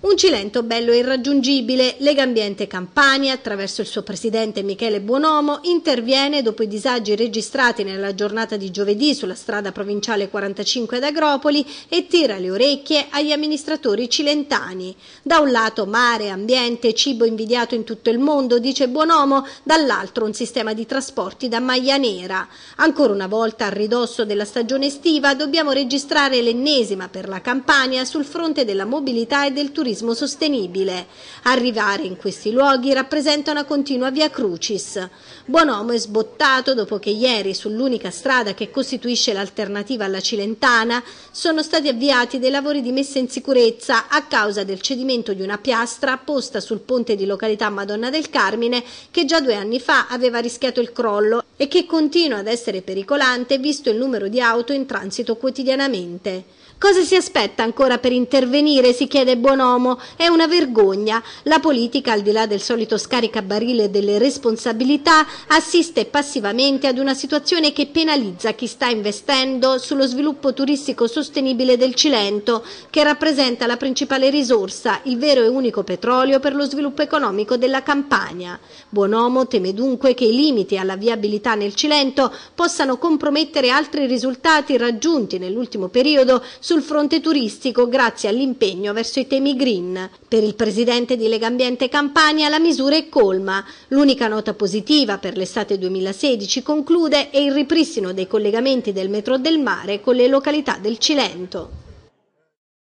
Un Cilento bello e irraggiungibile, Lega Ambiente Campania, attraverso il suo presidente Michele Buonomo, interviene dopo i disagi registrati nella giornata di giovedì sulla strada provinciale 45 ad Agropoli e tira le orecchie agli amministratori cilentani. Da un lato mare, ambiente, cibo invidiato in tutto il mondo, dice Buonomo, dall'altro un sistema di trasporti da maglia nera. Ancora una volta, a ridosso della stagione estiva, dobbiamo registrare l'ennesima per la Campania sul fronte della mobilità e del turismo turismo sostenibile. Arrivare in questi luoghi rappresenta una continua via crucis. Buonomo è sbottato dopo che ieri sull'unica strada che costituisce l'alternativa alla Cilentana sono stati avviati dei lavori di messa in sicurezza a causa del cedimento di una piastra posta sul ponte di località Madonna del Carmine che già due anni fa aveva rischiato il crollo e che continua ad essere pericolante visto il numero di auto in transito quotidianamente. Cosa si aspetta ancora per intervenire? si chiede Buonomo. È una vergogna. La politica, al di là del solito scaricabarile delle responsabilità, assiste passivamente ad una situazione che penalizza chi sta investendo sullo sviluppo turistico sostenibile del Cilento, che rappresenta la principale risorsa, il vero e unico petrolio per lo sviluppo economico della Campania. Buonomo teme dunque che i limiti alla viabilità attività nel Cilento possano compromettere altri risultati raggiunti nell'ultimo periodo sul fronte turistico grazie all'impegno verso i temi green. Per il presidente di Legambiente Campania la misura è colma. L'unica nota positiva per l'estate 2016 conclude è il ripristino dei collegamenti del metro del mare con le località del Cilento.